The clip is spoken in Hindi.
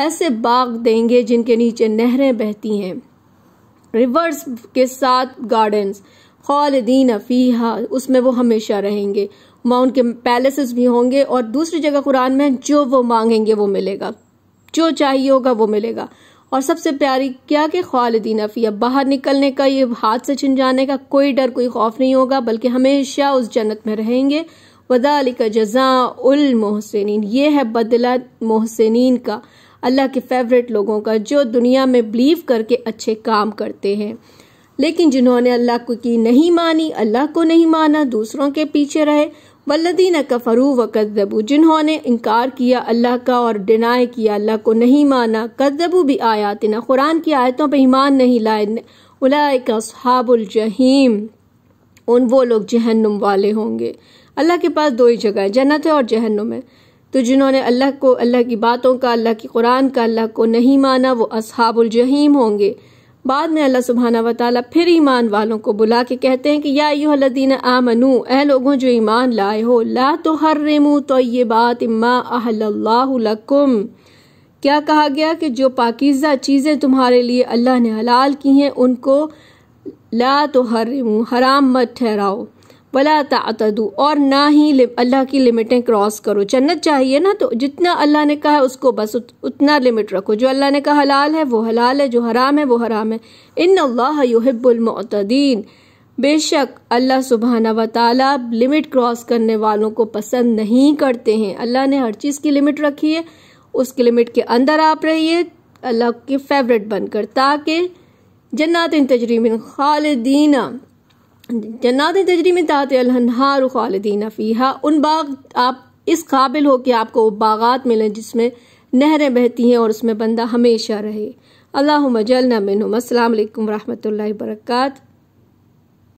ऐसे बाग देंगे जिनके नीचे नहरें बहती हैं रिवर्स के साथ गार्डन्स खालदीन अफीहा उसमें वो हमेशा रहेंगे वहाँ उनके पैलेसेस भी होंगे और दूसरी जगह कुरान में जो वो मांगेंगे वो मिलेगा जो चाहिए होगा वो मिलेगा और सबसे प्यारी क्या कि खालदीन अफिया बाहर निकलने का ये हाथ से छिन जाने का कोई डर कोई खौफ नहीं होगा बल्कि हमेशा उस जन्नत में रहेंगे वदा का जजा उल मोहसिन ये है बदला मोहसिन का अल्लाह के फेवरेट लोगों का जो दुनिया में बिलीव करके अच्छे काम करते हैं लेकिन जिन्होंने अल्लाह को की नहीं मानी अल्लाह को नहीं माना दूसरों के पीछे रहे वल्लदीन कफरू व कदबू जिन्होंने इनकार किया अल्लाह का और डिनाई किया अल्लाह को नहीं माना कदबू भी आयातना कुरान की आयतों पर ईमान नहीं लाए उलाकाबुलजहीम उन वो लोग जहन्नुम वाले होंगे अल्लाह के पास दो ही जगह है जन्नत है और जहन्नुम है तो जिन्होंने अल्लाह को अल्लाह की बातों का अल्लाह की कुरान का अल्लाह को नहीं माना वो असहाबुलजहीम होंगे बाद में अल्लाह सुबहाना वाली फिर ईमान वालों को बुला के कहते हैं कि या यूहदीन आमनू ए लोगों जो ईमान लाए हो ला तो हर रेमू तो ये बात इम्मा क्या कहा गया कि जो पाकिज़ा चीज़ें तुम्हारे लिए अल्लाह ने हलाल की हैं उनको ला तो हर हराम मत ठहराओ वला तातदु और ना ही अल्लाह की लिमिटें क्रॉस करो जन्नत चाहिए ना तो जितना अल्लाह ने कहा है उसको बस उत, उतना लिमिट रखो जो अल्लाह ने कहा हलाल है वो हलाल है जो हराम है वो हराम है इन अल्लाह युहिब्बुलमतदीन बेशक अल्लाह सुबहाना व ताला लिमिट क्रॉस करने वालों को पसंद नहीं करते हैं अल्लाह ने हर चीज़ की लिमिट रखी है उसकी लिमिट के अंदर आप रहिए अल्लाह के फेवरेट बनकर ताकि इन तजरीबिन खालदीना जन्नात तजरी में तात अलहनहार खालदीन फ़ीहा उन बाग आप इस काबिल हो कि आपको वो बागात मिलें जिसमें नहरें बहती हैं और उसमें बंदा हमेशा रहे अल्लाह मजलना मिन असलकम वरहमल वर्का